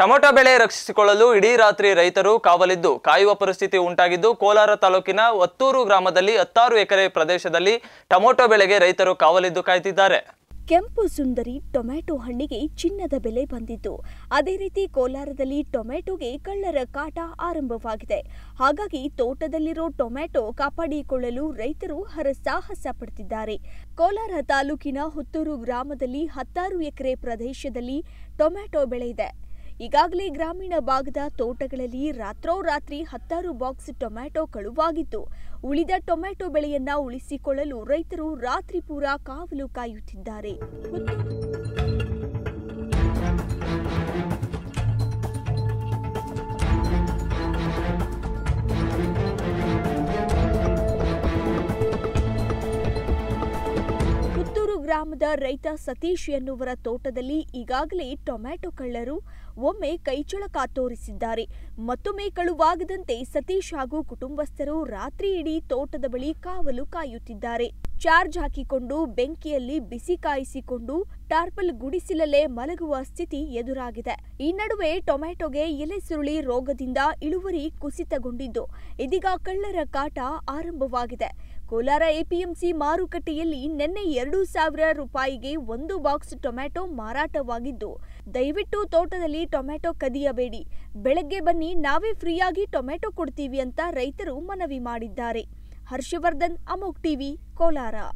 tomato ಬೆಳೆ ರಕ್ಷಿಸಿಕೊಳ್ಳಲು ಇಡೀ ರಾತ್ರಿ ರೈತರು ಕಾವಲಿದ್ದು ಕಾಯುವ ಪರಿಸ್ಥಿತಿ ಉಂಟಾಗಿದ್ದು ಕೋಲಾರ ತಾಲೂಕಿನ ಒತ್ತೂರು ಗ್ರಾಮದಲ್ಲಿ ಹತ್ತಾರು ಎಕರೆ ಪ್ರದೇಶದಲ್ಲಿ ಟೊಮೆಟೊ ಬೆಳೆಗೆ ರೈತರು ಕಾವಲಿದ್ದು ಕಾಯ್ತಿದ್ದಾರೆ ಕೆಂಪು ಸುಂದರಿ ಟೊಮ್ಯಾಟೊ ಹಣ್ಣಿಗೆ ಚಿನ್ನದ ಬೆಲೆ ಬಂದಿದ್ದು ಅದೇ ರೀತಿ ಕೋಲಾರದಲ್ಲಿ ಟೊಮ್ಯಾಟೊಗೆ ಕಳ್ಳರ ಕಾಟ ಆರಂಭವಾಗಿದೆ ಹಾಗಾಗಿ ತೋಟದಲ್ಲಿರೋ ಟೊಮ್ಯಾಟೊ ಕಾಪಾಡಿಕೊಳ್ಳಲು ರೈತರು ಹರಸಾಹಸ ಪಡ್ತಿದ್ದಾರೆ ಕೋಲಾರ ತಾಲೂಕಿನ ಹುತ್ತೂರು ಗ್ರಾಮದಲ್ಲಿ ಹತ್ತಾರು ಎಕರೆ ಪ್ರದೇಶದಲ್ಲಿ ಟೊಮ್ಯಾಟೊ ಬೆಳೆ ಇದೆ ಈಗಾಗಲೇ ಗ್ರಾಮೀಣ ಭಾಗದ ತೋಟಗಳಲ್ಲಿ ರಾತ್ರೋರಾತ್ರಿ ಹತ್ತಾರು ಬಾಕ್ಸ್ ಟೊಮ್ಯಾಟೊ ಕಳುವಾಗಿತ್ತು ಉಳಿದ ಟೊಮ್ಯಾಟೊ ಬೆಳೆಯನ್ನ ಉಳಿಸಿಕೊಳ್ಳಲು ರೈತರು ರಾತ್ರಿ ಪೂರ ಕಾವಲು ಕಾಯುತ್ತಿದ್ದಾರೆ ಗ್ರಾಮದ ರೈತ ಸತೀಶ್ ಎನ್ನುವರ ತೋಟದಲ್ಲಿ ಈಗಾಗಲೇ ಟೊಮ್ಯಾಟೊ ಕಳ್ಳರು ಒಮ್ಮೆ ಕೈಚಳಕ ತೋರಿಸಿದ್ದಾರೆ ಮತ್ತೊಮ್ಮೆ ಕಳುವಾಗದಂತೆ ಸತೀಶ್ ಹಾಗೂ ಕುಟುಂಬಸ್ಥರು ರಾತ್ರಿ ಇಡೀ ತೋಟದ ಬಳಿ ಕಾವಲು ಕಾಯುತ್ತಿದ್ದಾರೆ ಚಾರ್ಜ್ ಹಾಕಿಕೊಂಡು ಬೆಂಕಿಯಲ್ಲಿ ಬಿಸಿ ಕಾಯಿಸಿಕೊಂಡು ಟಾರ್ಪಲ್ ಗುಡಿಸಿಲಲ್ಲೇ ಮಲಗುವ ಸ್ಥಿತಿ ಎದುರಾಗಿದೆ ಈ ನಡುವೆ ಟೊಮ್ಯಾಟೊಗೆ ಎಲೆ ಸುರುಳಿ ರೋಗದಿಂದ ಇಳುವರಿ ಕುಸಿತಗೊಂಡಿದ್ದು ಇದೀಗ ಕಳ್ಳರ ಕಾಟ ಆರಂಭವಾಗಿದೆ ಕೋಲಾರ ಎಪಿಎಂಸಿ ಮಾರುಕಟ್ಟೆಯಲ್ಲಿ ನಿನ್ನೆ ಎರಡು ಸಾವಿರ ರೂಪಾಯಿಗೆ ಒಂದು ಬಾಕ್ಸ್ ಟೊಮ್ಯಾಟೊ ಮಾರಾಟವಾಗಿದ್ದು ದಯವಿಟ್ಟು ತೋಟದಲ್ಲಿ ಟೊಮ್ಯಾಟೊ ಕದಿಯಬೇಡಿ ಬೆಳಗ್ಗೆ ಬನ್ನಿ ನಾವೇ ಫ್ರೀಯಾಗಿ ಟೊಮ್ಯಾಟೊ ಕೊಡ್ತೀವಿ ಅಂತ ರೈತರು ಮನವಿ ಮಾಡಿದ್ದಾರೆ ಹರ್ಷವರ್ಧನ್ ಅಮೋಕ್ ಟಿವಿ ಕೋಲಾರ